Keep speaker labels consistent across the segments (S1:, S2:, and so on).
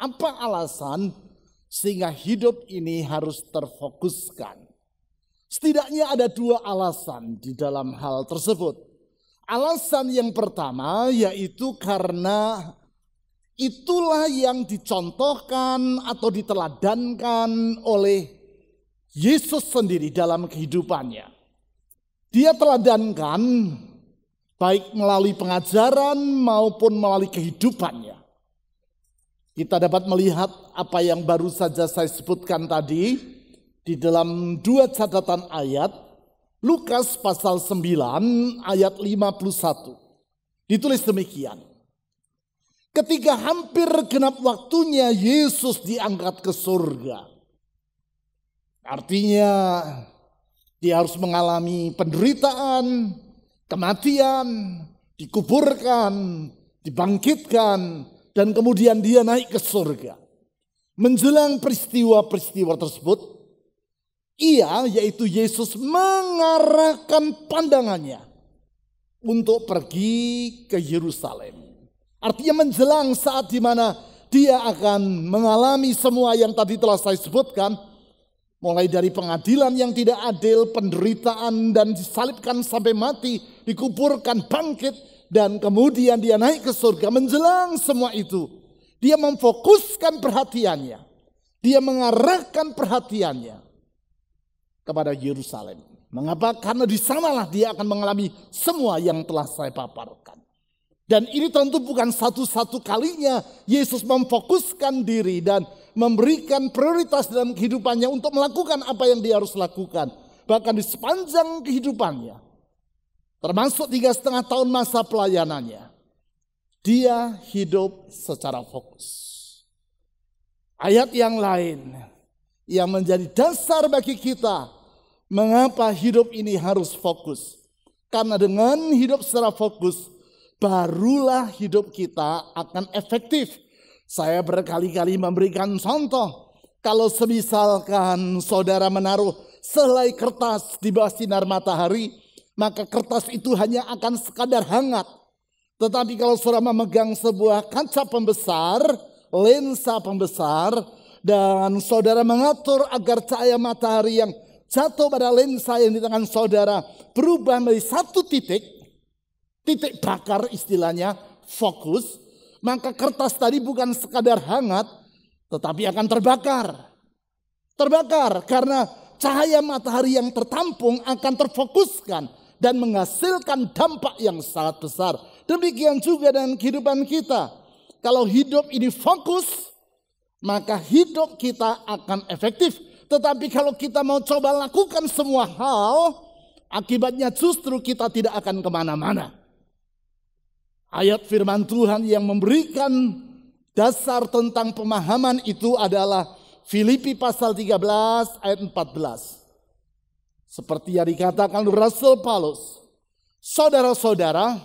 S1: Apa alasan sehingga hidup ini harus terfokuskan? Setidaknya ada dua alasan di dalam hal tersebut. Alasan yang pertama yaitu karena itulah yang dicontohkan atau diteladankan oleh Yesus sendiri dalam kehidupannya. Dia teladankan baik melalui pengajaran maupun melalui kehidupannya. Kita dapat melihat apa yang baru saja saya sebutkan tadi di dalam dua catatan ayat Lukas pasal 9 ayat 51. Ditulis demikian. Ketika hampir genap waktunya Yesus diangkat ke surga. Artinya dia harus mengalami penderitaan, kematian, dikuburkan, dibangkitkan, dan kemudian dia naik ke surga. Menjelang peristiwa-peristiwa tersebut, ia yaitu Yesus mengarahkan pandangannya untuk pergi ke Yerusalem. Artinya menjelang saat di mana dia akan mengalami semua yang tadi telah saya sebutkan, mulai dari pengadilan yang tidak adil, penderitaan dan disalibkan sampai mati, dikuburkan, bangkit, dan kemudian dia naik ke surga menjelang semua itu dia memfokuskan perhatiannya dia mengarahkan perhatiannya kepada Yerusalem mengapa karena di sanalah dia akan mengalami semua yang telah saya paparkan dan ini tentu bukan satu-satu kalinya Yesus memfokuskan diri dan memberikan prioritas dalam kehidupannya untuk melakukan apa yang dia harus lakukan bahkan di sepanjang kehidupannya termasuk tiga setengah tahun masa pelayanannya, dia hidup secara fokus. Ayat yang lain yang menjadi dasar bagi kita mengapa hidup ini harus fokus. Karena dengan hidup secara fokus, barulah hidup kita akan efektif. Saya berkali-kali memberikan contoh. Kalau semisalkan saudara menaruh selai kertas di bawah sinar matahari, maka kertas itu hanya akan sekadar hangat. Tetapi kalau saudara memegang sebuah kaca pembesar, lensa pembesar, dan saudara mengatur agar cahaya matahari yang jatuh pada lensa yang di tangan saudara berubah menjadi satu titik, titik bakar istilahnya, fokus, maka kertas tadi bukan sekadar hangat, tetapi akan terbakar. Terbakar karena cahaya matahari yang tertampung akan terfokuskan dan menghasilkan dampak yang sangat besar. Demikian juga dengan kehidupan kita. Kalau hidup ini fokus, maka hidup kita akan efektif. Tetapi kalau kita mau coba lakukan semua hal, akibatnya justru kita tidak akan kemana-mana. Ayat firman Tuhan yang memberikan dasar tentang pemahaman itu adalah Filipi pasal 13 ayat 14. Seperti yang dikatakan Rasul Paulus, saudara-saudara,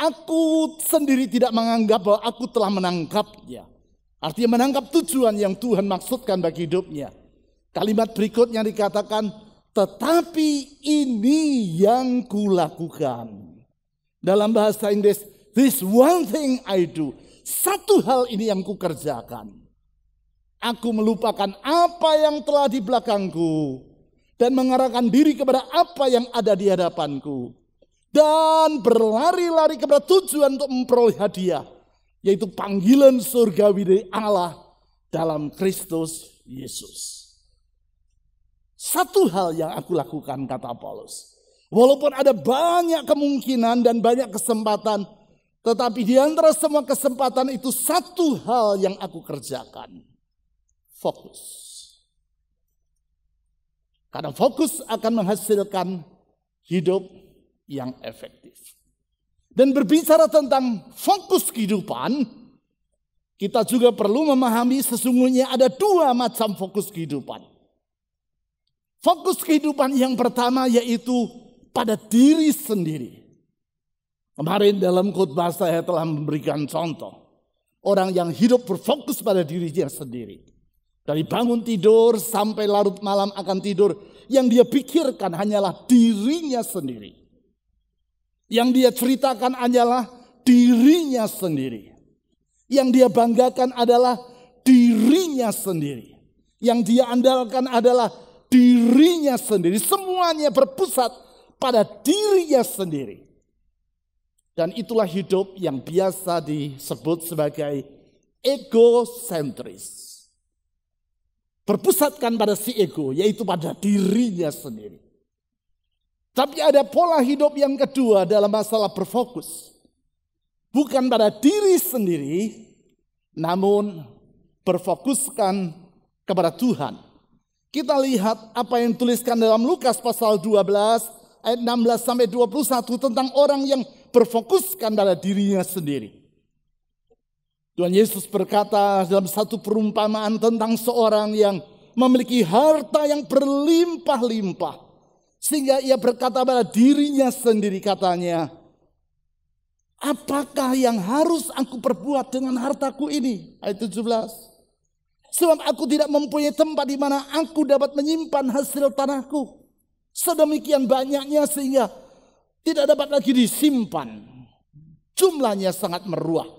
S1: aku sendiri tidak menganggap bahwa aku telah menangkapnya. Artinya menangkap tujuan yang Tuhan maksudkan bagi hidupnya. Kalimat berikutnya dikatakan, tetapi ini yang kulakukan. Dalam bahasa Inggris, this one thing I do. Satu hal ini yang kukerjakan. Aku melupakan apa yang telah di belakangku dan mengarahkan diri kepada apa yang ada di hadapanku. Dan berlari-lari kepada tujuan untuk memperoleh hadiah, yaitu panggilan surgawi dari Allah dalam Kristus Yesus. Satu hal yang aku lakukan, kata Paulus. Walaupun ada banyak kemungkinan dan banyak kesempatan, tetapi di antara semua kesempatan itu satu hal yang aku kerjakan. Fokus. Karena fokus akan menghasilkan hidup yang efektif. Dan berbicara tentang fokus kehidupan, kita juga perlu memahami sesungguhnya ada dua macam fokus kehidupan. Fokus kehidupan yang pertama yaitu pada diri sendiri. Kemarin dalam khotbah saya telah memberikan contoh. Orang yang hidup berfokus pada dirinya sendiri. Dari bangun tidur sampai larut malam akan tidur, yang dia pikirkan hanyalah dirinya sendiri. Yang dia ceritakan hanyalah dirinya sendiri. Yang dia banggakan adalah dirinya sendiri. Yang dia andalkan adalah dirinya sendiri. Semuanya berpusat pada dirinya sendiri. Dan itulah hidup yang biasa disebut sebagai egocentris berpusatkan pada si ego, yaitu pada dirinya sendiri. Tapi ada pola hidup yang kedua dalam masalah berfokus. Bukan pada diri sendiri, namun berfokuskan kepada Tuhan. Kita lihat apa yang tuliskan dalam Lukas pasal 12 ayat 16 sampai 21 tentang orang yang berfokuskan pada dirinya sendiri. Tuhan Yesus berkata dalam satu perumpamaan tentang seorang yang memiliki harta yang berlimpah-limpah. Sehingga ia berkata pada dirinya sendiri katanya, Apakah yang harus aku perbuat dengan hartaku ini? Ayat 17. Sebab aku tidak mempunyai tempat di mana aku dapat menyimpan hasil tanahku. Sedemikian banyaknya sehingga tidak dapat lagi disimpan. Jumlahnya sangat meruah.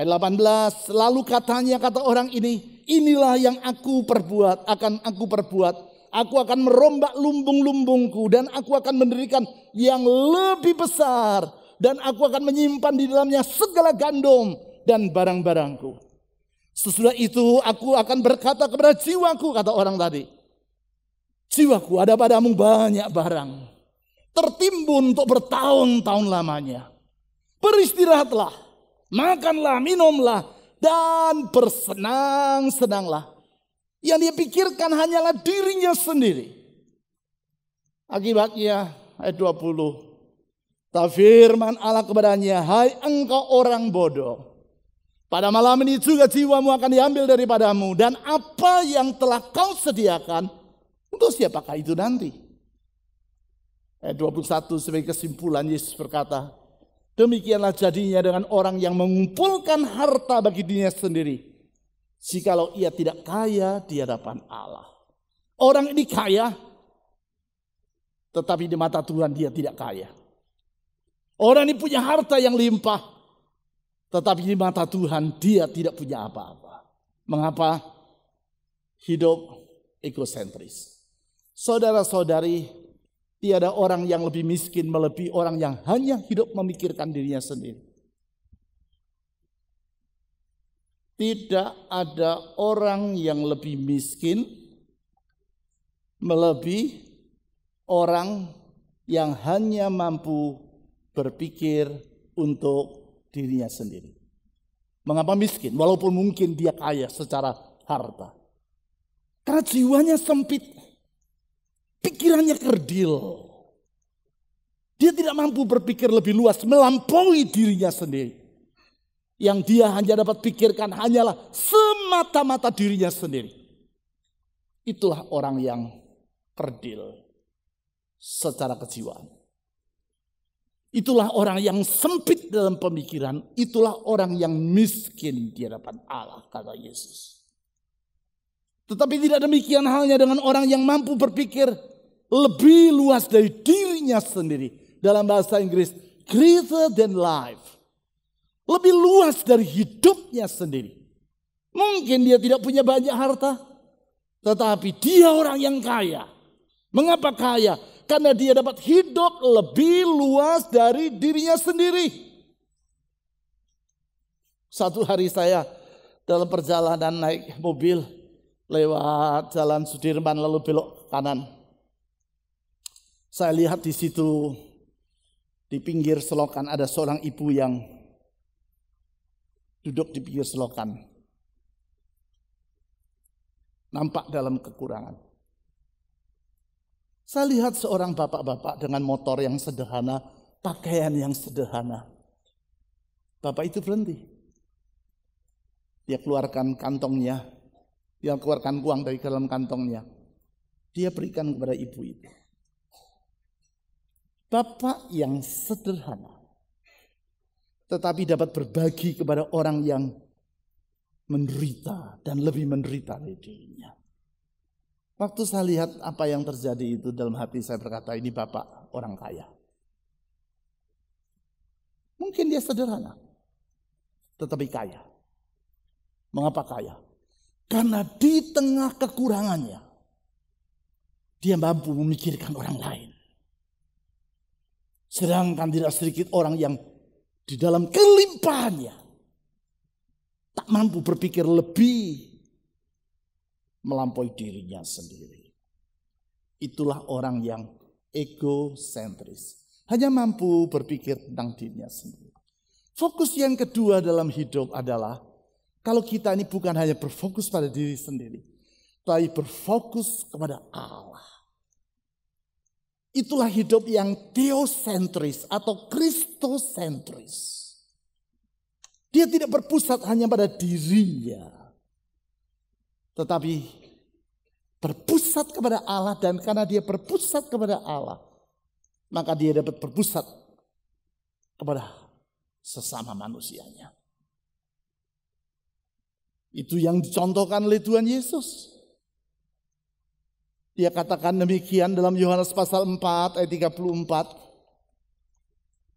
S1: Ayat 18, lalu katanya kata orang ini, inilah yang aku perbuat, akan aku perbuat. Aku akan merombak lumbung-lumbungku dan aku akan mendirikan yang lebih besar. Dan aku akan menyimpan di dalamnya segala gandum dan barang-barangku. Sesudah itu aku akan berkata kepada jiwaku, kata orang tadi. Jiwaku ada padamu banyak barang. Tertimbun untuk bertahun-tahun lamanya. Beristirahatlah Makanlah, minumlah, dan bersenang-senanglah. Yang dia pikirkan hanyalah dirinya sendiri. Akibatnya, ayat 20. Tafirman Allah kepadanya, hai engkau orang bodoh. Pada malam ini juga jiwamu akan diambil daripadamu. Dan apa yang telah kau sediakan, untuk siapakah itu nanti? Ayat 21 sebagai kesimpulan Yesus berkata, Demikianlah jadinya dengan orang yang mengumpulkan harta bagi dirinya sendiri. Jikalau ia tidak kaya di hadapan Allah. Orang ini kaya, tetapi di mata Tuhan dia tidak kaya. Orang ini punya harta yang limpah, tetapi di mata Tuhan dia tidak punya apa-apa. Mengapa? Hidup egosentris. Saudara-saudari, Tiada orang yang lebih miskin melebihi orang yang hanya hidup memikirkan dirinya sendiri. Tidak ada orang yang lebih miskin melebihi orang yang hanya mampu berpikir untuk dirinya sendiri. Mengapa miskin? Walaupun mungkin dia kaya secara harta. Karena jiwanya sempit, Pikirannya kerdil. Dia tidak mampu berpikir lebih luas, melampaui dirinya sendiri. Yang dia hanya dapat pikirkan hanyalah semata-mata dirinya sendiri. Itulah orang yang kerdil secara kejiwaan. Itulah orang yang sempit dalam pemikiran. Itulah orang yang miskin di hadapan Allah, kata Yesus. Tetapi tidak demikian halnya dengan orang yang mampu berpikir lebih luas dari dirinya sendiri. Dalam bahasa Inggris, greater than life. Lebih luas dari hidupnya sendiri. Mungkin dia tidak punya banyak harta, tetapi dia orang yang kaya. Mengapa kaya? Karena dia dapat hidup lebih luas dari dirinya sendiri. Satu hari saya dalam perjalanan naik mobil lewat jalan Sudirman lalu belok kanan saya lihat di situ di pinggir selokan ada seorang ibu yang duduk di pinggir selokan. Nampak dalam kekurangan. Saya lihat seorang bapak-bapak dengan motor yang sederhana, pakaian yang sederhana. Bapak itu berhenti. Dia keluarkan kantongnya, dia keluarkan uang dari dalam kantongnya. Dia berikan kepada ibu itu. Bapak yang sederhana tetapi dapat berbagi kepada orang yang menderita dan lebih menderita dari dirinya. Waktu saya lihat apa yang terjadi itu dalam hati saya berkata ini bapak orang kaya. Mungkin dia sederhana, tetapi kaya. Mengapa kaya? Karena di tengah kekurangannya, dia mampu memikirkan orang lain. Sedangkan tidak sedikit orang yang di dalam kelimpahannya tak mampu berpikir lebih melampaui dirinya sendiri. Itulah orang yang egosentris. Hanya mampu berpikir tentang dirinya sendiri. Fokus yang kedua dalam hidup adalah kalau kita ini bukan hanya berfokus pada diri sendiri, tapi berfokus kepada Allah. Itulah hidup yang teosentris atau kristosentris. Dia tidak berpusat hanya pada dirinya. Tetapi berpusat kepada Allah dan karena dia berpusat kepada Allah. Maka dia dapat berpusat kepada sesama manusianya. Itu yang dicontohkan oleh Tuhan Yesus. Dia katakan demikian dalam Yohanes pasal 4 ayat 34.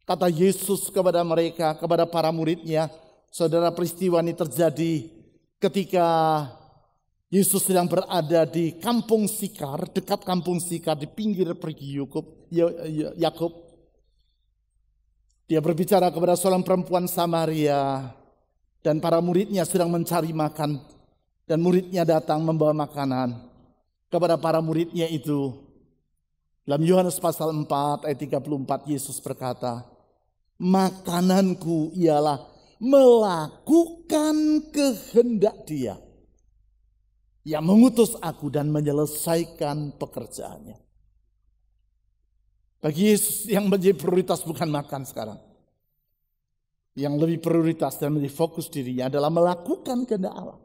S1: Kata Yesus kepada mereka, kepada para muridnya, saudara peristiwa ini terjadi ketika Yesus sedang berada di kampung Sikar, dekat kampung Sikar di pinggir pergi Yakub. Ya-, ya-, Yakub. Dia berbicara kepada seorang perempuan Samaria dan para muridnya sedang mencari makan dan muridnya datang membawa makanan kepada para muridnya itu. Dalam Yohanes pasal 4 ayat 34 Yesus berkata, "Makananku ialah melakukan kehendak Dia yang mengutus aku dan menyelesaikan pekerjaannya." Bagi Yesus yang menjadi prioritas bukan makan sekarang. Yang lebih prioritas dan lebih fokus dirinya adalah melakukan kehendak Allah.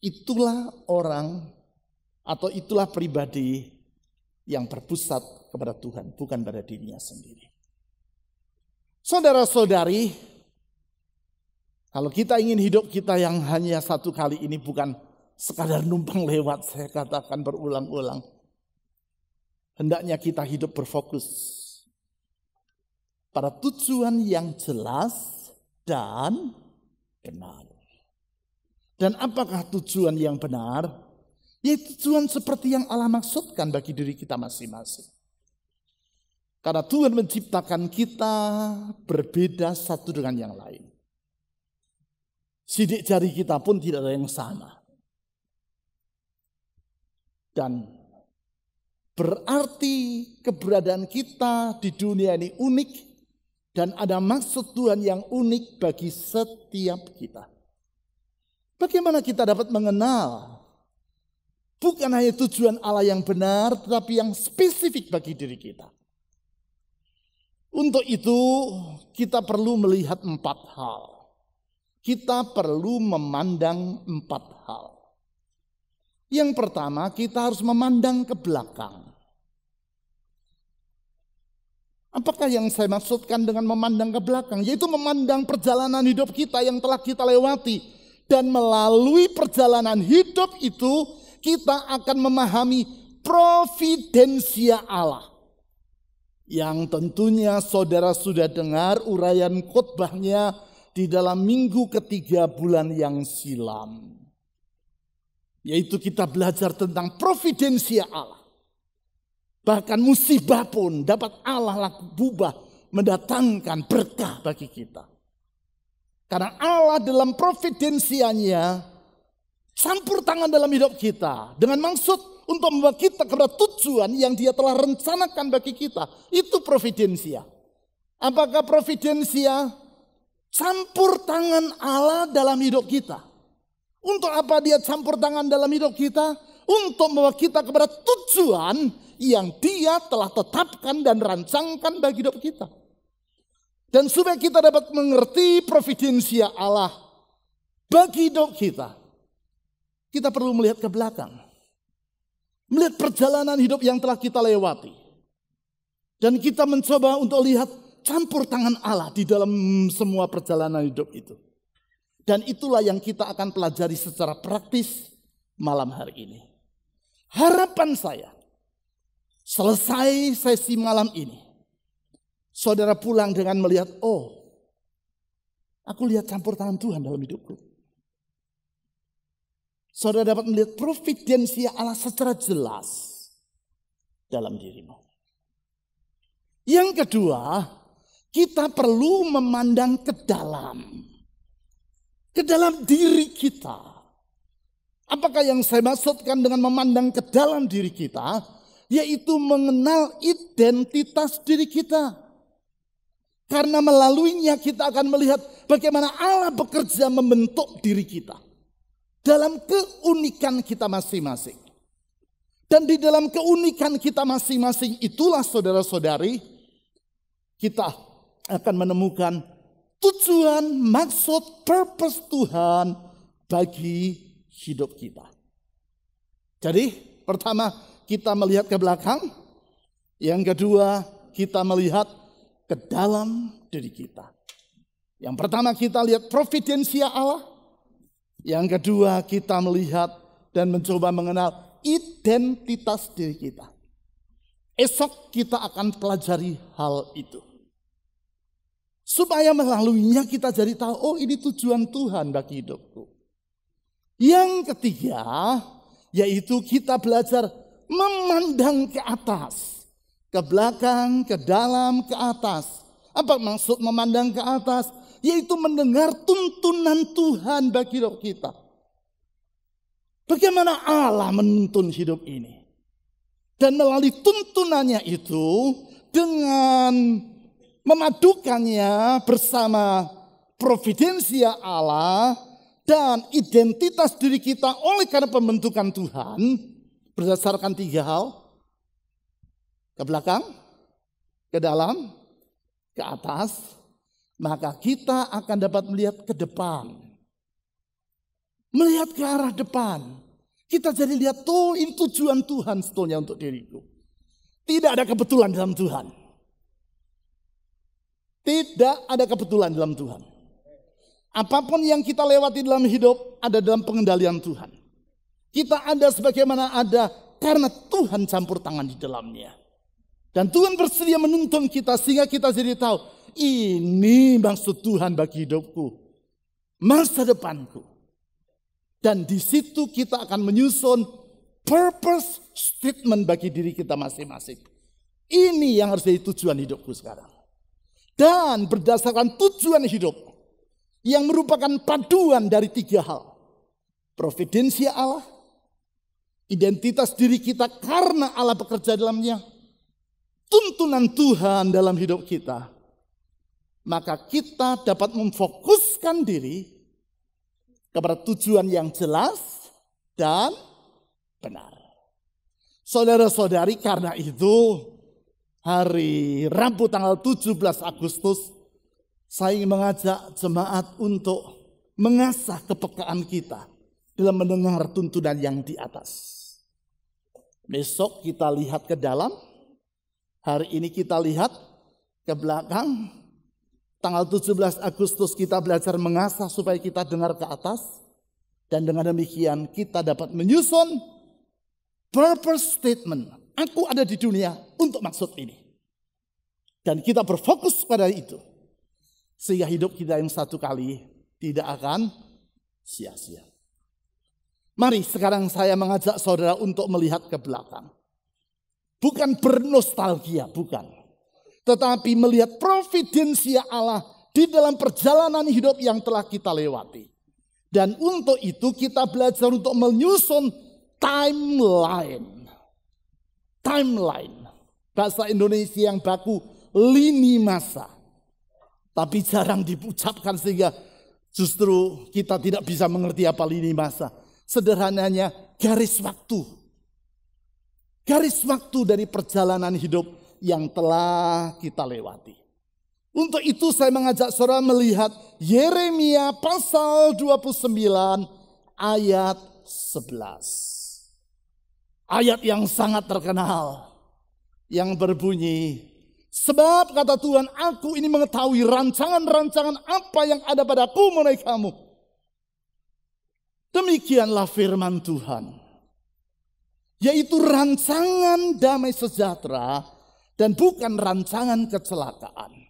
S1: Itulah orang atau itulah pribadi yang berpusat kepada Tuhan, bukan pada dirinya sendiri. Saudara-saudari, kalau kita ingin hidup kita yang hanya satu kali ini bukan sekadar numpang lewat, saya katakan berulang-ulang. Hendaknya kita hidup berfokus pada tujuan yang jelas dan benar. Dan apakah tujuan yang benar? Yaitu Tuhan seperti yang Allah maksudkan bagi diri kita masing-masing. Karena Tuhan menciptakan kita berbeda satu dengan yang lain. Sidik jari kita pun tidak ada yang sama. Dan berarti keberadaan kita di dunia ini unik dan ada maksud Tuhan yang unik bagi setiap kita. Bagaimana kita dapat mengenal Bukan hanya tujuan Allah yang benar, tetapi yang spesifik bagi diri kita. Untuk itu, kita perlu melihat empat hal. Kita perlu memandang empat hal. Yang pertama, kita harus memandang ke belakang. Apakah yang saya maksudkan dengan memandang ke belakang? Yaitu memandang perjalanan hidup kita yang telah kita lewati. Dan melalui perjalanan hidup itu kita akan memahami providensia Allah. Yang tentunya saudara sudah dengar uraian khotbahnya di dalam minggu ketiga bulan yang silam. Yaitu kita belajar tentang providensia Allah. Bahkan musibah pun dapat Allah laku bubah mendatangkan berkah bagi kita. Karena Allah dalam providensianya campur tangan dalam hidup kita dengan maksud untuk membawa kita kepada tujuan yang dia telah rencanakan bagi kita. Itu providensia. Apakah providensia campur tangan Allah dalam hidup kita? Untuk apa dia campur tangan dalam hidup kita? Untuk membawa kita kepada tujuan yang dia telah tetapkan dan rancangkan bagi hidup kita. Dan supaya kita dapat mengerti providensia Allah bagi hidup kita kita perlu melihat ke belakang. Melihat perjalanan hidup yang telah kita lewati. Dan kita mencoba untuk lihat campur tangan Allah di dalam semua perjalanan hidup itu. Dan itulah yang kita akan pelajari secara praktis malam hari ini. Harapan saya, selesai sesi malam ini, saudara pulang dengan melihat, oh, aku lihat campur tangan Tuhan dalam hidupku. Saudara dapat melihat providensia Allah secara jelas dalam dirimu. Yang kedua, kita perlu memandang ke dalam. Ke dalam diri kita. Apakah yang saya maksudkan dengan memandang ke dalam diri kita? Yaitu mengenal identitas diri kita. Karena melaluinya kita akan melihat bagaimana Allah bekerja membentuk diri kita dalam keunikan kita masing-masing. Dan di dalam keunikan kita masing-masing itulah saudara-saudari kita akan menemukan tujuan, maksud, purpose Tuhan bagi hidup kita. Jadi pertama kita melihat ke belakang, yang kedua kita melihat ke dalam diri kita. Yang pertama kita lihat providensia Allah, yang kedua, kita melihat dan mencoba mengenal identitas diri kita. Esok kita akan pelajari hal itu. Supaya melaluinya kita jadi tahu, oh ini tujuan Tuhan bagi hidupku. Yang ketiga, yaitu kita belajar memandang ke atas. Ke belakang, ke dalam, ke atas. Apa maksud memandang ke atas? yaitu mendengar tuntunan Tuhan bagi hidup kita. Bagaimana Allah menuntun hidup ini? Dan melalui tuntunannya itu dengan memadukannya bersama providensia Allah dan identitas diri kita oleh karena pembentukan Tuhan berdasarkan tiga hal. Ke belakang, ke dalam, ke atas, maka kita akan dapat melihat ke depan. Melihat ke arah depan. Kita jadi lihat tuh oh, ini tujuan Tuhan sebetulnya untuk diriku. Tidak ada kebetulan dalam Tuhan. Tidak ada kebetulan dalam Tuhan. Apapun yang kita lewati dalam hidup ada dalam pengendalian Tuhan. Kita ada sebagaimana ada karena Tuhan campur tangan di dalamnya. Dan Tuhan bersedia menuntun kita sehingga kita jadi tahu ini maksud Tuhan bagi hidupku. Masa depanku. Dan di situ kita akan menyusun purpose statement bagi diri kita masing-masing. Ini yang harus jadi tujuan hidupku sekarang. Dan berdasarkan tujuan hidup yang merupakan paduan dari tiga hal. Providensi Allah, identitas diri kita karena Allah bekerja dalamnya, tuntunan Tuhan dalam hidup kita, maka kita dapat memfokuskan diri kepada tujuan yang jelas dan benar. Saudara-saudari, karena itu hari Rabu tanggal 17 Agustus saya ingin mengajak jemaat untuk mengasah kepekaan kita dalam mendengar tuntunan yang di atas. Besok kita lihat ke dalam, hari ini kita lihat ke belakang, Tanggal 17 Agustus kita belajar mengasah supaya kita dengar ke atas. Dan dengan demikian kita dapat menyusun purpose statement. Aku ada di dunia untuk maksud ini. Dan kita berfokus pada itu. Sehingga hidup kita yang satu kali tidak akan sia-sia. Mari sekarang saya mengajak saudara untuk melihat ke belakang. Bukan bernostalgia, bukan tetapi melihat providensia Allah di dalam perjalanan hidup yang telah kita lewati. Dan untuk itu kita belajar untuk menyusun timeline. Timeline. Bahasa Indonesia yang baku, lini masa. Tapi jarang diucapkan sehingga justru kita tidak bisa mengerti apa lini masa. Sederhananya garis waktu. Garis waktu dari perjalanan hidup yang telah kita lewati. Untuk itu saya mengajak saudara melihat Yeremia pasal 29 ayat 11. Ayat yang sangat terkenal yang berbunyi Sebab kata Tuhan aku ini mengetahui rancangan-rancangan apa yang ada padaku mengenai kamu. Demikianlah firman Tuhan. Yaitu rancangan damai sejahtera dan bukan rancangan kecelakaan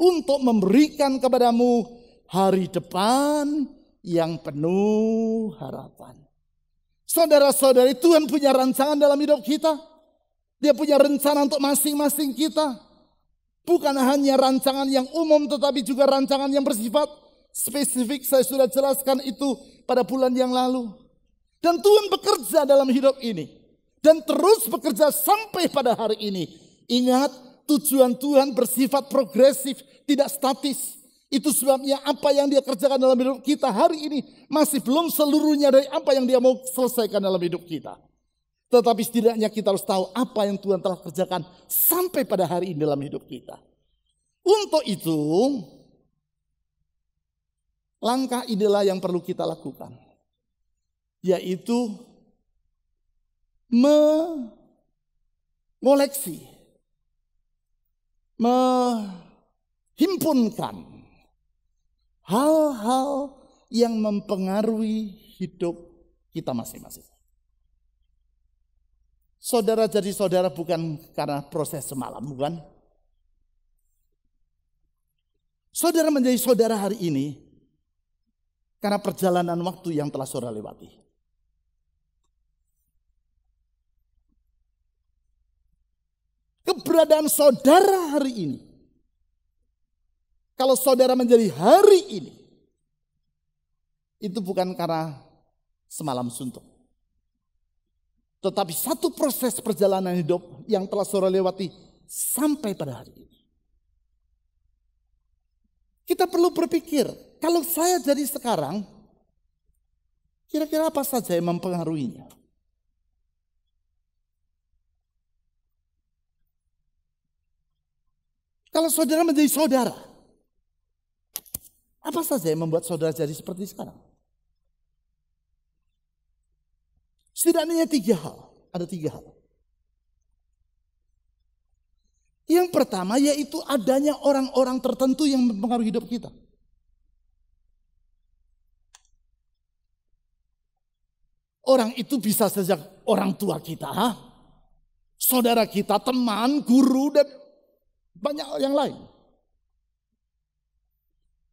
S1: untuk memberikan kepadamu hari depan yang penuh harapan. Saudara-saudari, Tuhan punya rancangan dalam hidup kita. Dia punya rencana untuk masing-masing kita. Bukan hanya rancangan yang umum tetapi juga rancangan yang bersifat spesifik. Saya sudah jelaskan itu pada bulan yang lalu. Dan Tuhan bekerja dalam hidup ini. Dan terus bekerja sampai pada hari ini Ingat, tujuan Tuhan bersifat progresif, tidak statis. Itu sebabnya apa yang dia kerjakan dalam hidup kita hari ini masih belum seluruhnya dari apa yang dia mau selesaikan dalam hidup kita. Tetapi setidaknya kita harus tahu apa yang Tuhan telah kerjakan sampai pada hari ini dalam hidup kita. Untuk itu, langkah inilah yang perlu kita lakukan. Yaitu mengoleksi menghimpunkan hal-hal yang mempengaruhi hidup kita masing-masing. Saudara jadi saudara bukan karena proses semalam, bukan? Saudara menjadi saudara hari ini karena perjalanan waktu yang telah saudara lewati.
S2: keberadaan saudara hari ini,
S1: kalau saudara menjadi hari ini, itu bukan karena semalam suntuk. Tetapi satu proses perjalanan hidup yang telah saudara lewati sampai pada hari ini. Kita perlu berpikir, kalau saya jadi sekarang, kira-kira apa saja yang mempengaruhinya? Kalau saudara menjadi saudara, apa saja yang membuat saudara jadi seperti sekarang? Setidaknya tiga hal. Ada tiga hal. Yang pertama yaitu adanya orang-orang tertentu yang mempengaruhi hidup kita. Orang itu bisa sejak orang tua kita, saudara kita, teman, guru, dan banyak yang lain.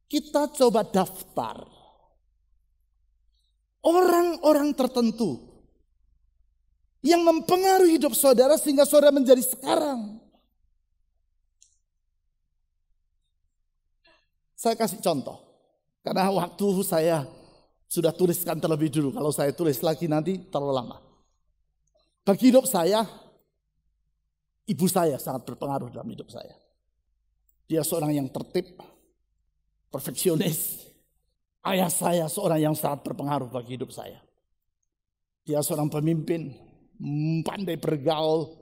S1: Kita coba daftar orang-orang tertentu yang mempengaruhi hidup saudara sehingga saudara menjadi sekarang. Saya kasih contoh. Karena waktu saya sudah tuliskan terlebih dulu. Kalau saya tulis lagi nanti terlalu lama. Bagi hidup saya, Ibu saya sangat berpengaruh dalam hidup saya. Dia seorang yang tertib, perfeksionis. Ayah saya seorang yang sangat berpengaruh bagi hidup saya. Dia seorang pemimpin, pandai bergaul,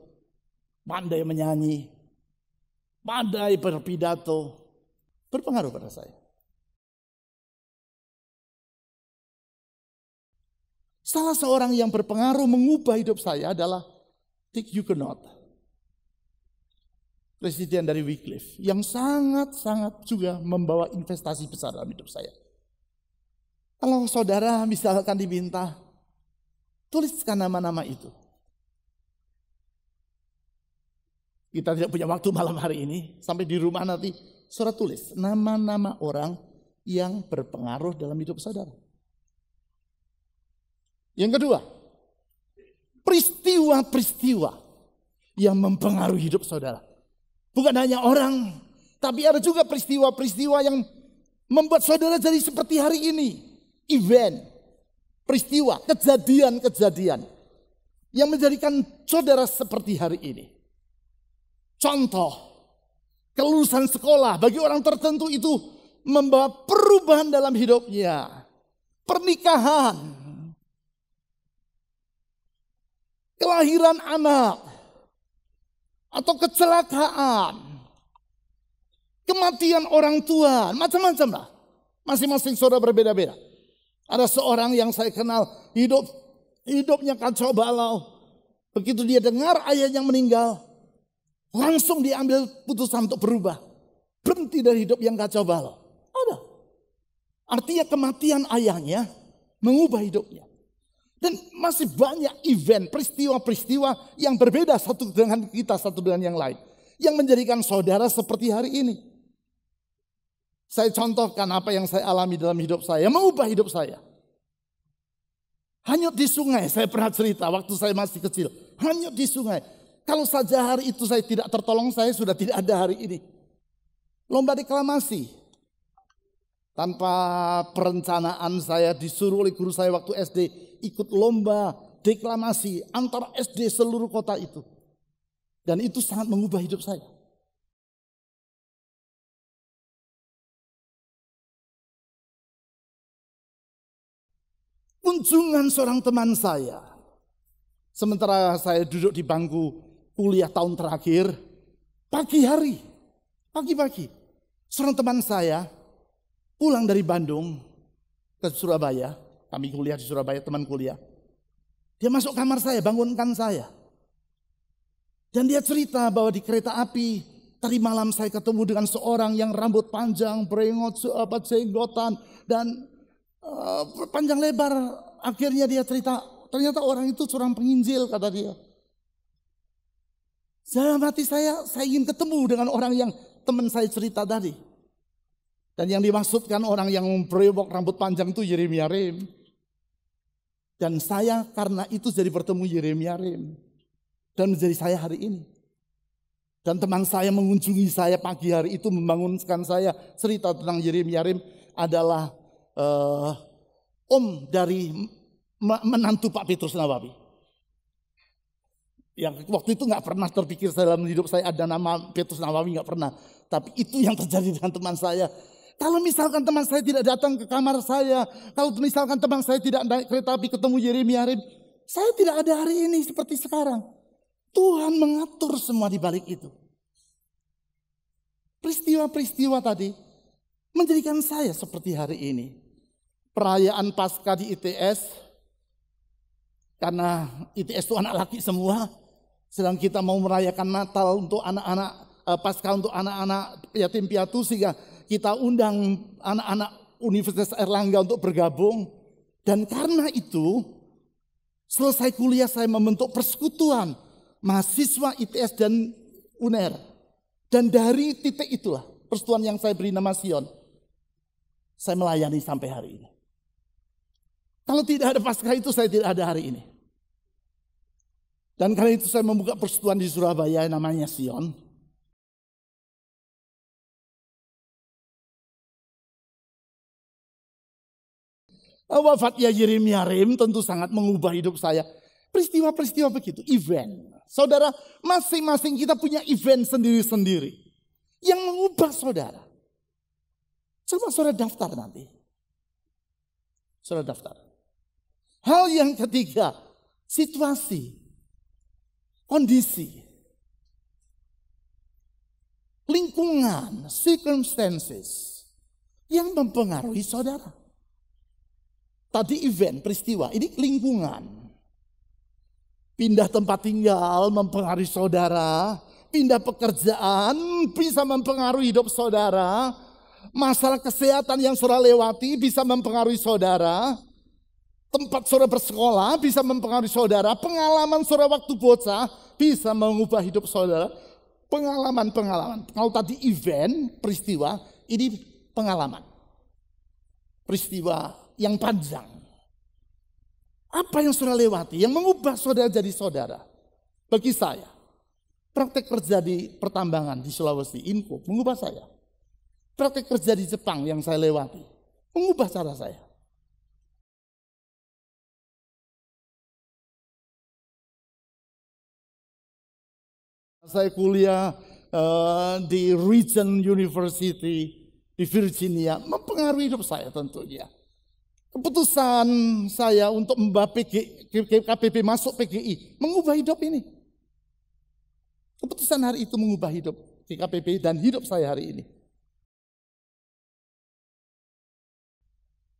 S2: pandai menyanyi, pandai berpidato, berpengaruh pada saya. Salah seorang yang berpengaruh mengubah hidup saya adalah Dick
S1: Huguenot. Presiden dari Wycliffe yang sangat-sangat juga membawa investasi besar dalam hidup saya. Kalau saudara misalkan diminta, tuliskan nama-nama itu. Kita tidak punya waktu malam hari ini, sampai di rumah nanti surat tulis nama-nama orang yang berpengaruh dalam hidup saudara. Yang kedua, peristiwa-peristiwa yang mempengaruhi hidup saudara. Bukan hanya orang, tapi ada juga peristiwa-peristiwa yang membuat saudara jadi seperti hari ini. Event, peristiwa, kejadian-kejadian yang menjadikan saudara seperti hari ini. Contoh, kelulusan sekolah bagi orang tertentu itu membawa perubahan dalam hidupnya. Pernikahan, kelahiran anak, atau kecelakaan, kematian orang tua, macam-macam lah. Masing-masing saudara berbeda-beda. Ada seorang yang saya kenal hidup hidupnya kacau balau. Begitu dia dengar ayahnya meninggal, langsung diambil putusan untuk berubah. Berhenti dari hidup yang kacau balau. Ada. Artinya kematian ayahnya mengubah hidupnya. Dan masih banyak event, peristiwa-peristiwa yang berbeda satu dengan kita, satu dengan yang lain. Yang menjadikan saudara seperti hari ini. Saya contohkan apa yang saya alami dalam hidup saya, mengubah hidup saya. Hanyut di sungai, saya pernah cerita waktu saya masih kecil. Hanyut di sungai. Kalau saja hari itu saya tidak tertolong, saya sudah tidak ada hari ini. Lomba deklamasi, tanpa perencanaan saya disuruh oleh guru saya waktu SD ikut lomba deklamasi antar SD seluruh kota itu.
S2: Dan itu sangat mengubah hidup saya. Kunjungan seorang teman saya. Sementara saya duduk di bangku
S1: kuliah tahun terakhir. Pagi hari. Pagi-pagi. Seorang teman saya pulang dari Bandung ke Surabaya, kami kuliah di Surabaya, teman kuliah. Dia masuk kamar saya, bangunkan saya. Dan dia cerita bahwa di kereta api tadi malam saya ketemu dengan seorang yang rambut panjang, beringot, apa jenggotan dan uh, panjang lebar. Akhirnya dia cerita, ternyata orang itu seorang penginjil kata dia. Saya mati saya, saya ingin ketemu dengan orang yang teman saya cerita tadi. Dan yang dimaksudkan orang yang memperewok rambut panjang itu Yeremia Rim. Dan saya karena itu jadi bertemu Yeremia Rim. Dan menjadi saya hari ini. Dan teman saya mengunjungi saya pagi hari itu membangunkan saya cerita tentang Yeremia Rim adalah uh, om dari menantu Pak Petrus Nawawi. Yang waktu itu nggak pernah terpikir dalam hidup saya ada nama Petrus Nawawi nggak pernah. Tapi itu yang terjadi dengan teman saya kalau misalkan teman saya tidak datang ke kamar saya, kalau misalkan teman saya tidak naik kereta api ketemu Yeremia hari saya tidak ada hari ini seperti sekarang. Tuhan mengatur semua di balik itu. Peristiwa-peristiwa tadi menjadikan saya seperti hari ini. Perayaan pasca di ITS, karena ITS itu anak laki semua, sedang kita mau merayakan Natal untuk anak-anak, eh, Pasca untuk anak-anak yatim piatu sehingga kita undang anak-anak Universitas Erlangga untuk bergabung. Dan karena itu, selesai kuliah saya membentuk persekutuan mahasiswa ITS dan UNER. Dan dari titik itulah persekutuan yang saya beri nama Sion. Saya melayani sampai hari ini. Kalau
S2: tidak ada pasca itu saya tidak ada hari ini. Dan karena itu saya membuka persekutuan di Surabaya namanya Sion. Oh, Wafatnya Yeremia Rem tentu sangat mengubah hidup saya. Peristiwa-peristiwa begitu, event. Saudara,
S1: masing-masing kita punya event sendiri-sendiri. Yang mengubah saudara. Coba saudara daftar nanti. Saudara daftar. Hal yang ketiga, situasi, kondisi, lingkungan, circumstances yang mempengaruhi saudara. Tadi event, peristiwa, ini lingkungan. Pindah tempat tinggal mempengaruhi saudara, pindah pekerjaan bisa mempengaruhi hidup saudara, masalah kesehatan yang saudara lewati bisa mempengaruhi saudara, tempat saudara bersekolah bisa mempengaruhi saudara, pengalaman saudara waktu bocah bisa mengubah hidup saudara, pengalaman-pengalaman. Kalau tadi event, peristiwa, ini pengalaman. Peristiwa yang panjang. Apa yang saudara lewati yang mengubah saudara jadi saudara? Bagi saya, praktek kerja di pertambangan di Sulawesi, info, mengubah saya. Praktek
S2: kerja di Jepang yang saya lewati, mengubah cara saya. Saya kuliah uh, di Regent University
S1: di Virginia, mempengaruhi hidup saya tentunya. Keputusan saya untuk membawa PG, KPP masuk PGI mengubah hidup ini. Keputusan hari itu mengubah hidup KPP dan hidup saya hari ini.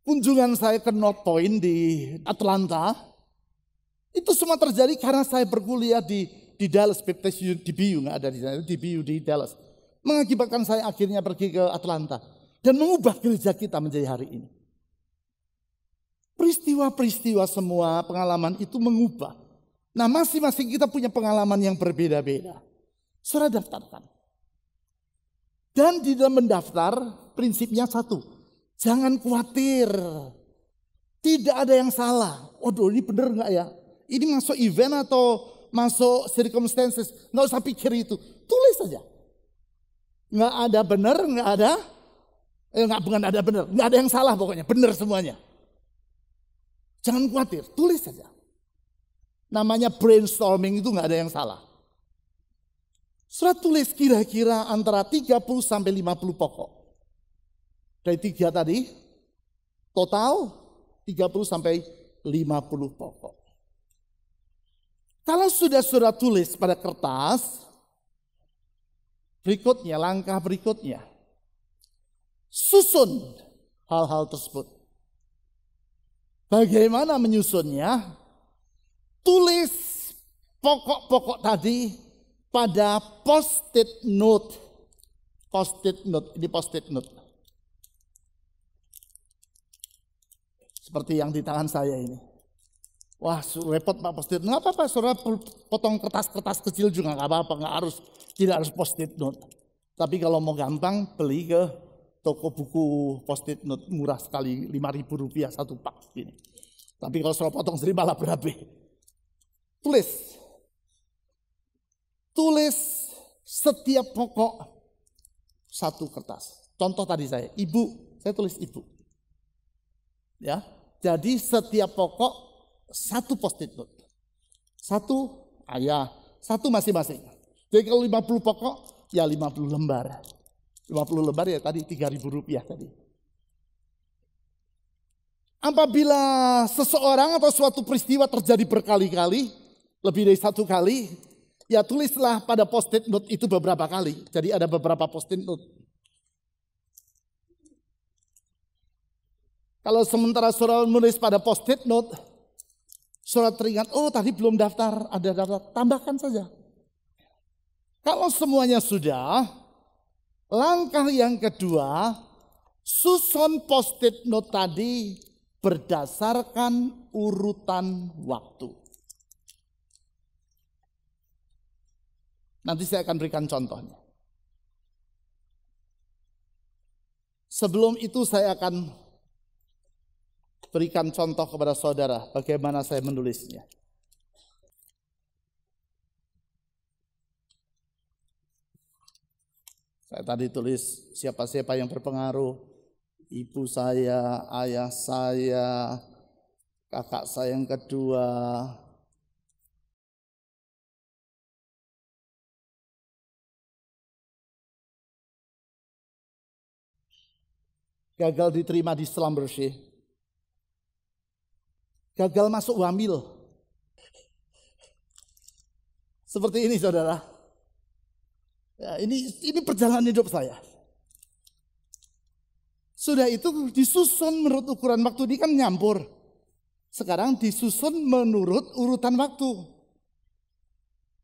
S1: Kunjungan saya ke North Point di Atlanta itu semua terjadi karena saya berkuliah di di Dallas Baptist di BU nggak ada di sana di BU di Dallas mengakibatkan saya akhirnya pergi ke Atlanta dan mengubah gereja kita menjadi hari ini. Peristiwa-peristiwa semua pengalaman itu mengubah. Nah masing-masing kita punya pengalaman yang berbeda-beda. Saudara daftarkan. Dan di dalam mendaftar prinsipnya satu. Jangan khawatir. Tidak ada yang salah. Waduh ini benar nggak ya? Ini masuk event atau masuk circumstances. Nggak usah pikir itu. Tulis saja. Nggak ada benar, nggak ada. Eh, nggak bukan ada benar. Nggak ada yang salah pokoknya. Benar semuanya. Jangan khawatir, tulis saja. Namanya brainstorming itu nggak ada yang salah. Surat tulis kira-kira antara 30 sampai 50 pokok. Dari tiga tadi, total 30 sampai 50 pokok. Kalau sudah surat tulis pada kertas, berikutnya, langkah berikutnya. Susun hal-hal tersebut. Bagaimana menyusunnya? Tulis pokok-pokok tadi pada post-it note. Post-it note, ini post-it note. Seperti yang di tangan saya ini. Wah, repot Pak post-it. Enggak apa-apa, Saudara potong kertas-kertas kecil juga nggak apa-apa, enggak harus tidak harus post-it note. Tapi kalau mau gampang, beli ke toko buku post-it note murah sekali, ribu rupiah satu pak. Ini. Tapi kalau suruh potong sendiri malah berabe. Tulis. Tulis setiap pokok satu kertas. Contoh tadi saya, ibu. Saya tulis ibu. Ya, jadi setiap pokok satu post-it note. Satu ayah, satu masing-masing. Jadi kalau 50 pokok, ya 50 lembar. 50 lembar ya tadi 3000 rupiah tadi.
S2: Apabila seseorang
S1: atau suatu peristiwa terjadi berkali-kali, lebih dari satu kali, ya tulislah pada post-it note itu beberapa kali. Jadi ada beberapa post-it note. Kalau sementara surah menulis pada post-it note, surat teringat, oh tadi belum daftar, ada daftar, tambahkan saja. Kalau semuanya sudah, Langkah yang kedua, susun post-it note tadi berdasarkan urutan waktu. Nanti saya akan berikan contohnya. Sebelum itu saya akan berikan contoh kepada saudara bagaimana saya menulisnya. Kayak tadi tulis siapa-siapa yang berpengaruh, ibu saya, ayah saya, kakak
S2: saya yang kedua, gagal diterima di selam bersih,
S1: gagal masuk wamil. Seperti ini saudara. Ya, ini ini perjalanan hidup saya. Sudah itu disusun menurut ukuran waktu ini kan nyampur. Sekarang disusun menurut urutan waktu.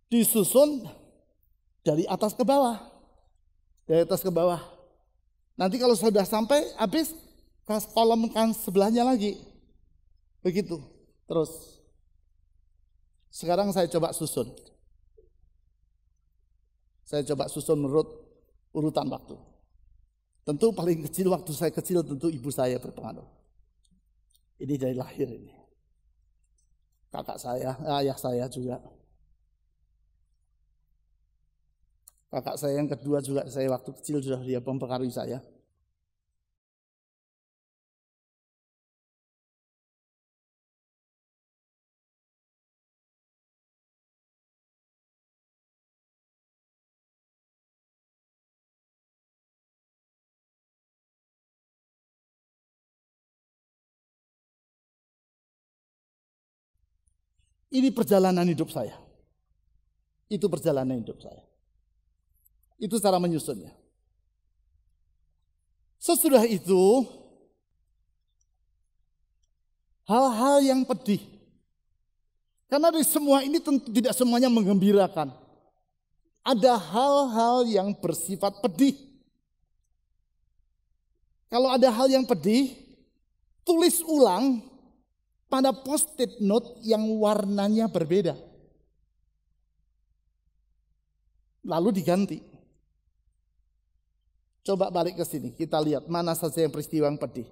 S1: Disusun dari atas ke bawah. Dari atas ke bawah. Nanti kalau sudah sampai habis kolom kan sebelahnya lagi. Begitu. Terus. Sekarang saya coba susun. Saya coba susun menurut urutan waktu. Tentu paling kecil waktu saya kecil tentu ibu saya berpengaruh. Ini dari lahir ini. Kakak saya, ayah saya juga.
S2: Kakak saya yang kedua juga saya waktu kecil sudah dia mempengaruhi saya. Ini perjalanan hidup saya. Itu perjalanan
S1: hidup saya. Itu cara menyusunnya. Sesudah itu, hal-hal yang pedih. Karena dari semua ini tentu tidak semuanya menggembirakan. Ada hal-hal yang bersifat pedih. Kalau ada hal yang pedih, tulis ulang pada post-it note yang warnanya berbeda. Lalu diganti. Coba balik ke sini, kita lihat mana saja yang peristiwa yang pedih.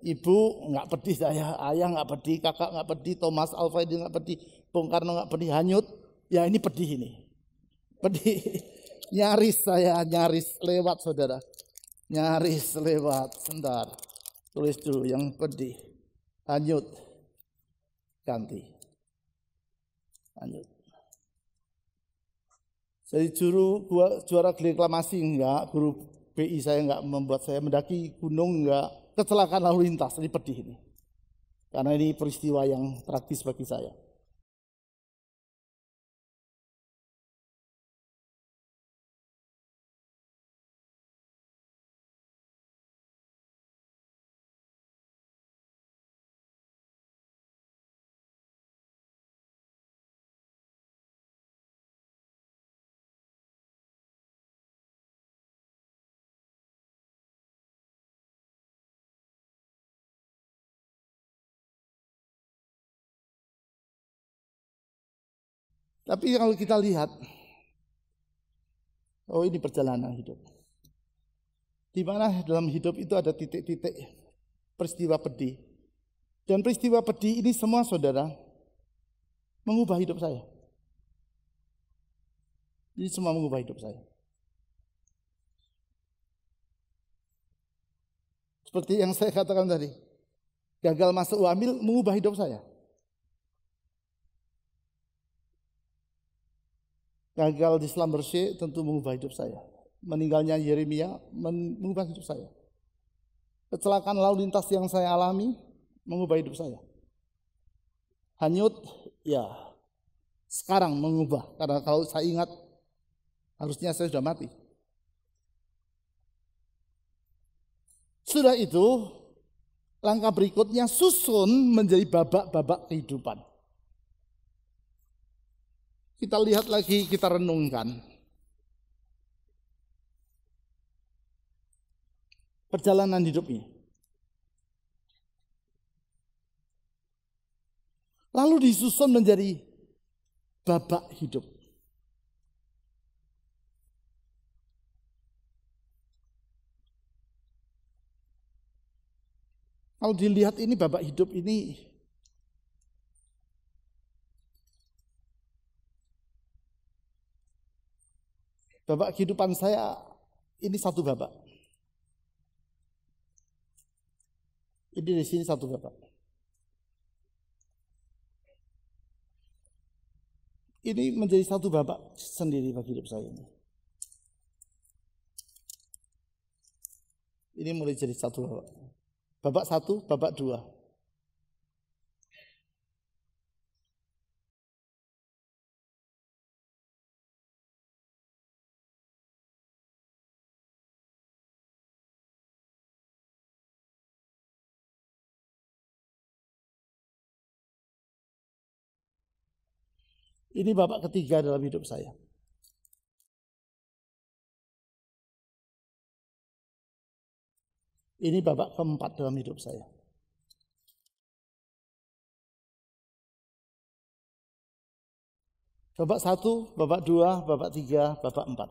S1: Ibu nggak pedih saya, ayah nggak pedih, kakak nggak pedih, Thomas Alfred nggak pedih, Bung Karno nggak pedih, hanyut. Ya ini pedih ini, pedih. Nyaris saya, nyaris lewat saudara. Nyaris lewat, sebentar. Tulis dulu yang pedih. Lanjut. Ganti. Lanjut. Jadi juru juara klaim reklamasi enggak, guru BI saya enggak membuat saya mendaki gunung enggak, kecelakaan lalu lintas ini pedih ini.
S2: Karena ini peristiwa yang tragis bagi saya. Tapi kalau kita lihat, oh ini perjalanan hidup.
S1: Di mana dalam hidup itu ada titik-titik peristiwa pedih. Dan peristiwa pedih ini semua saudara mengubah hidup saya. Ini semua mengubah hidup saya. Seperti yang saya katakan tadi, gagal masuk wamil mengubah hidup saya. gagal di selam bersih tentu mengubah hidup saya. Meninggalnya Yeremia mengubah hidup saya. Kecelakaan lalu lintas yang saya alami mengubah hidup saya. Hanyut, ya sekarang mengubah. Karena kalau saya ingat, harusnya saya sudah mati. Sudah itu, langkah berikutnya susun menjadi babak-babak kehidupan kita lihat lagi, kita renungkan. Perjalanan hidupnya. Lalu disusun menjadi babak hidup. Kalau dilihat ini babak hidup ini Bapak kehidupan saya ini satu bapak. Ini di sini satu bapak. Ini menjadi satu bapak sendiri bagi hidup saya ini.
S2: Ini mulai jadi satu bapak. Babak satu, bapak dua. Ini babak ketiga dalam hidup saya. Ini babak keempat dalam hidup saya. Babak satu, babak dua, babak tiga, babak empat.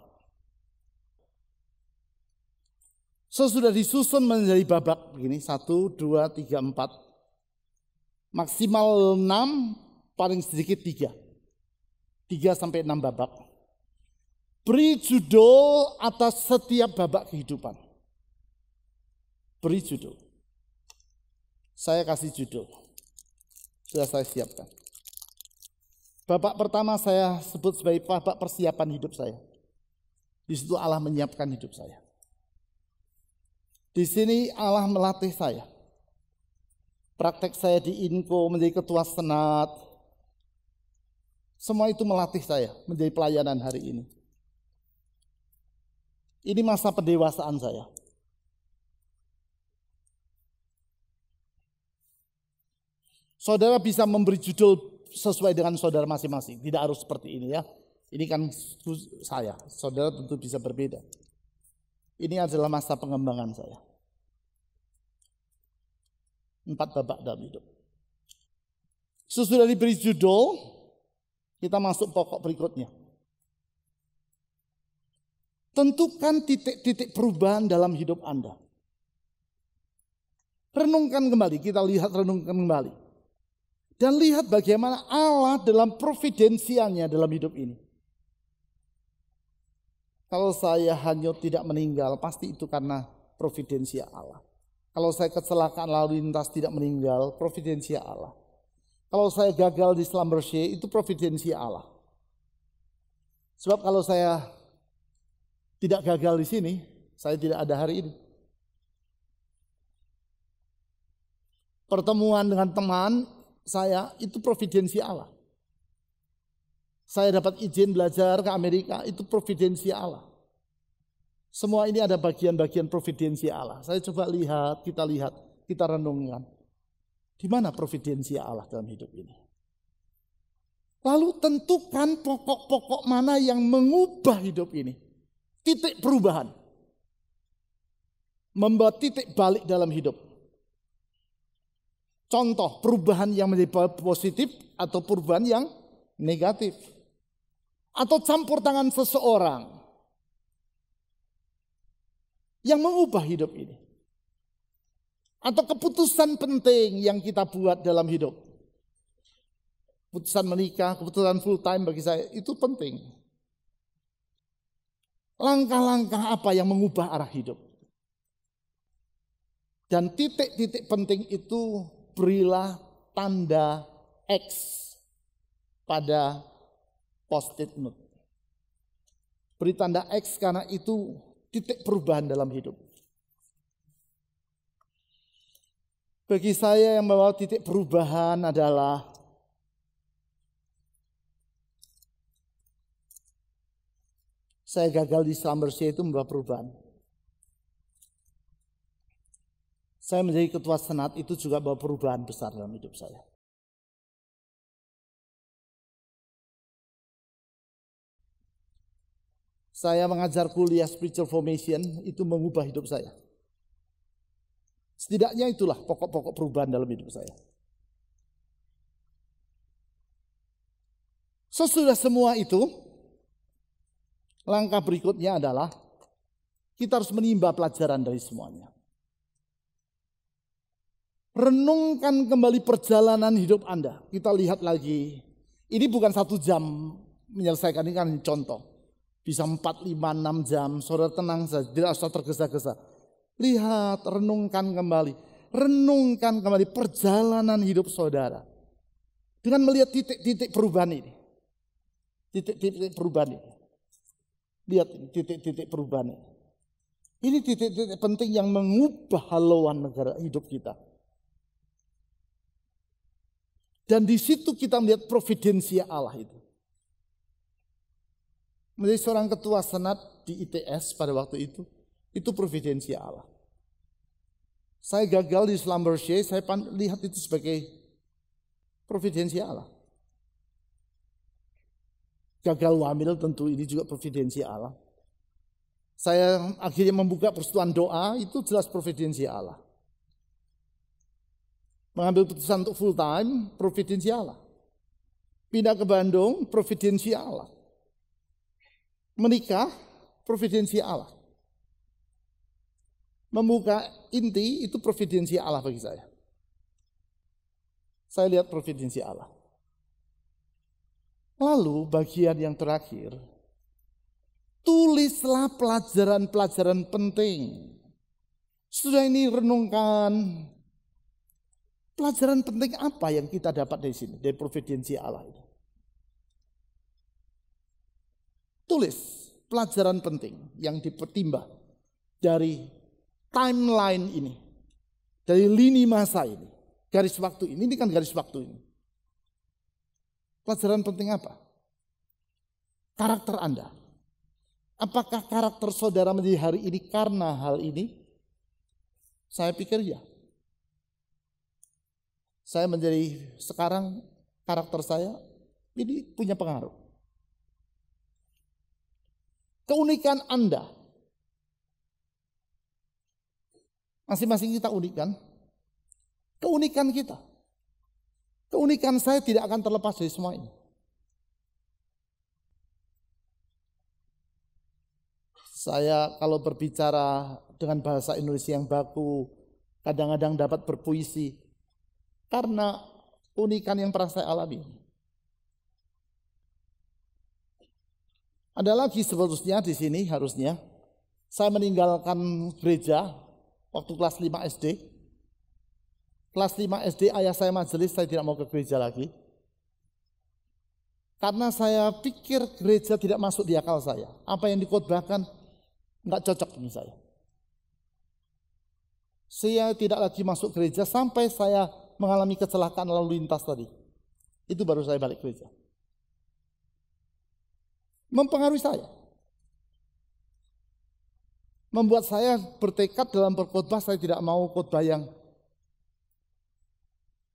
S1: Sesudah disusun menjadi babak begini, satu, dua, tiga, empat. Maksimal enam, paling sedikit tiga. 3 sampai 6 babak. Beri judul atas setiap babak kehidupan. Beri judul. Saya kasih judul. Sudah saya siapkan. Babak pertama saya sebut sebagai babak persiapan hidup saya. Di situ Allah menyiapkan hidup saya. Di sini Allah melatih saya. Praktek saya di INKO menjadi ketua senat, semua itu melatih saya menjadi pelayanan hari ini. Ini masa pendewasaan saya. Saudara bisa memberi judul sesuai dengan saudara masing-masing. Tidak harus seperti ini ya. Ini kan saya. Saudara tentu bisa berbeda. Ini adalah masa pengembangan saya. Empat babak dalam hidup. Sesudah diberi judul, kita masuk pokok berikutnya. Tentukan titik-titik perubahan dalam hidup Anda. Renungkan kembali, kita lihat renungkan kembali. Dan lihat bagaimana Allah dalam providensialnya dalam hidup ini. Kalau saya hanya tidak meninggal, pasti itu karena providensia Allah. Kalau saya kecelakaan lalu lintas tidak meninggal, providensia Allah kalau saya gagal di Slumbershare itu providensi Allah. Sebab kalau saya tidak gagal di sini, saya tidak ada hari ini. Pertemuan dengan teman saya itu providensi Allah. Saya dapat izin belajar ke Amerika itu providensi Allah. Semua ini ada bagian-bagian providensi Allah. Saya coba lihat, kita lihat, kita renungkan di mana providensia Allah dalam hidup ini? Lalu tentukan pokok-pokok mana yang mengubah hidup ini. Titik perubahan. Membuat titik balik dalam hidup. Contoh perubahan yang menjadi positif atau perubahan yang negatif. Atau campur tangan seseorang yang mengubah hidup ini atau keputusan penting yang kita buat dalam hidup. Keputusan menikah, keputusan full time bagi saya itu penting. Langkah-langkah apa yang mengubah arah hidup. Dan titik-titik penting itu berilah tanda X pada post-it note. Beri tanda X karena itu titik perubahan dalam hidup. Bagi saya yang membawa titik perubahan adalah saya gagal di Islam itu membawa perubahan.
S2: Saya menjadi ketua senat itu juga membawa perubahan besar dalam hidup saya. Saya mengajar kuliah spiritual formation itu mengubah
S1: hidup saya. Setidaknya itulah pokok-pokok perubahan dalam hidup saya. Sesudah semua itu, langkah berikutnya adalah kita harus menimba pelajaran dari semuanya. Renungkan kembali perjalanan hidup Anda. Kita lihat lagi. Ini bukan satu jam menyelesaikan, ini kan contoh. Bisa 4, 5, 6 jam, saudara tenang saja, tidak usah tergesa-gesa Lihat, renungkan kembali. Renungkan kembali perjalanan hidup saudara. Dengan melihat titik-titik perubahan ini. Titik-titik perubahan ini. Lihat titik-titik perubahan ini. Ini titik-titik penting yang mengubah haluan negara hidup kita. Dan di situ kita melihat providensia Allah itu. Menjadi seorang ketua senat di ITS pada waktu itu itu providensi Allah. Saya gagal di Slumbershay, saya lihat itu sebagai providensi Allah. Gagal wamil tentu ini juga providensi Allah. Saya akhirnya membuka persetuan doa, itu jelas providensi Allah. Mengambil putusan untuk full time, providensi Allah. Pindah ke Bandung, providensi Allah. Menikah, providensi Allah membuka inti itu providensi Allah bagi saya. Saya lihat providensi Allah. Lalu bagian yang terakhir, tulislah pelajaran-pelajaran penting. Sudah ini renungkan pelajaran penting apa yang kita dapat dari sini, dari providensi Allah itu. Tulis pelajaran penting yang dipertimbang dari timeline ini. Dari lini masa ini. Garis waktu ini, ini kan garis waktu ini. Pelajaran penting apa? Karakter Anda. Apakah karakter saudara menjadi hari ini karena hal ini? Saya pikir ya. Saya menjadi sekarang karakter saya ini punya pengaruh. Keunikan Anda Masing-masing kita unik kan? Keunikan kita. Keunikan saya tidak akan terlepas dari semua ini. Saya kalau berbicara dengan bahasa Indonesia yang baku, kadang-kadang dapat berpuisi. Karena unikan yang pernah saya alami. Ada lagi sebetulnya di sini harusnya. Saya meninggalkan gereja waktu kelas 5 SD. Kelas 5 SD ayah saya majelis, saya tidak mau ke gereja lagi. Karena saya pikir gereja tidak masuk di akal saya. Apa yang dikhotbahkan nggak cocok dengan saya. Saya tidak lagi masuk gereja sampai saya mengalami kecelakaan lalu lintas tadi. Itu baru saya balik gereja. Mempengaruhi saya membuat saya bertekad dalam berkhotbah saya tidak mau khotbah yang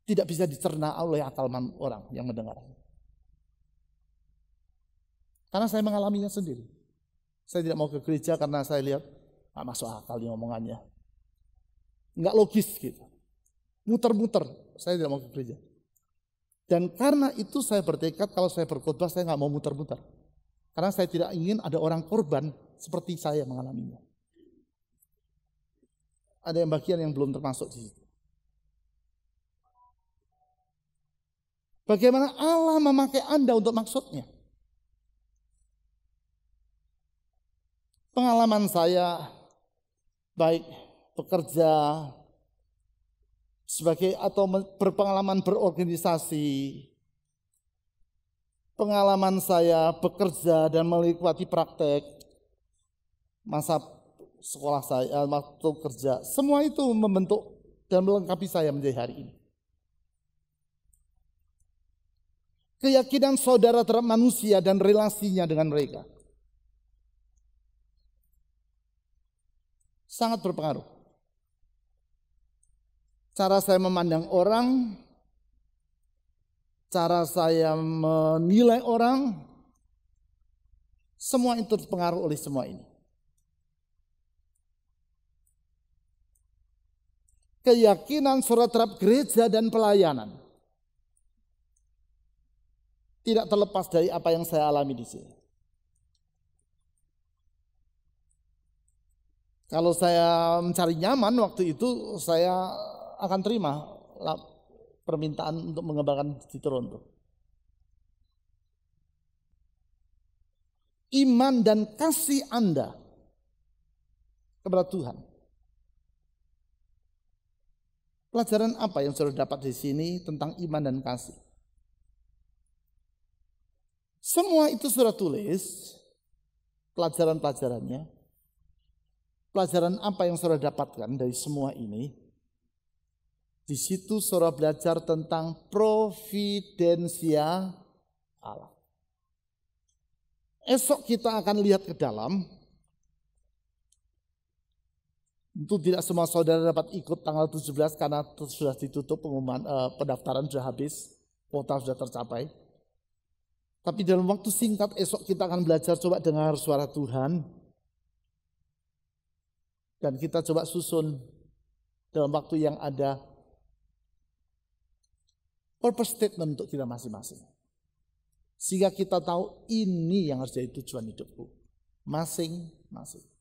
S1: tidak bisa dicerna oleh akal orang yang mendengar. Karena saya mengalaminya sendiri. Saya tidak mau ke gereja karena saya lihat nggak masuk akal yang omongannya. Nggak logis gitu. Muter-muter, saya tidak mau ke gereja. Dan karena itu saya bertekad kalau saya berkhotbah saya nggak mau muter-muter. Karena saya tidak ingin ada orang korban seperti saya mengalaminya ada yang bagian yang belum termasuk di situ. Bagaimana Allah memakai Anda untuk maksudnya? Pengalaman saya baik bekerja sebagai atau berpengalaman berorganisasi pengalaman saya bekerja dan melewati praktek masa sekolah saya, waktu eh, kerja, semua itu membentuk dan melengkapi saya menjadi hari ini. Keyakinan saudara terhadap manusia dan relasinya dengan mereka. Sangat berpengaruh. Cara saya memandang orang, cara saya menilai orang, semua itu terpengaruh oleh semua ini. keyakinan surat terhadap gereja dan pelayanan. Tidak terlepas dari apa yang saya alami di sini. Kalau saya mencari nyaman waktu itu, saya akan terima permintaan untuk mengembangkan di Toronto. Iman dan kasih Anda kepada Tuhan Pelajaran apa yang saudara dapat di sini tentang iman dan kasih? Semua itu saudara tulis pelajaran-pelajarannya. Pelajaran apa yang saudara dapatkan dari semua ini? Di situ saudara belajar tentang providensia Allah. Esok kita akan lihat ke dalam itu tidak semua saudara dapat ikut tanggal 17 karena sudah ditutup pengumuman eh, pendaftaran sudah habis, kuota sudah tercapai. Tapi dalam waktu singkat esok kita akan belajar coba dengar suara Tuhan. Dan kita coba susun dalam waktu yang ada purpose statement untuk kita masing-masing. Sehingga kita tahu ini yang
S2: harus jadi tujuan hidupku. Masing-masing.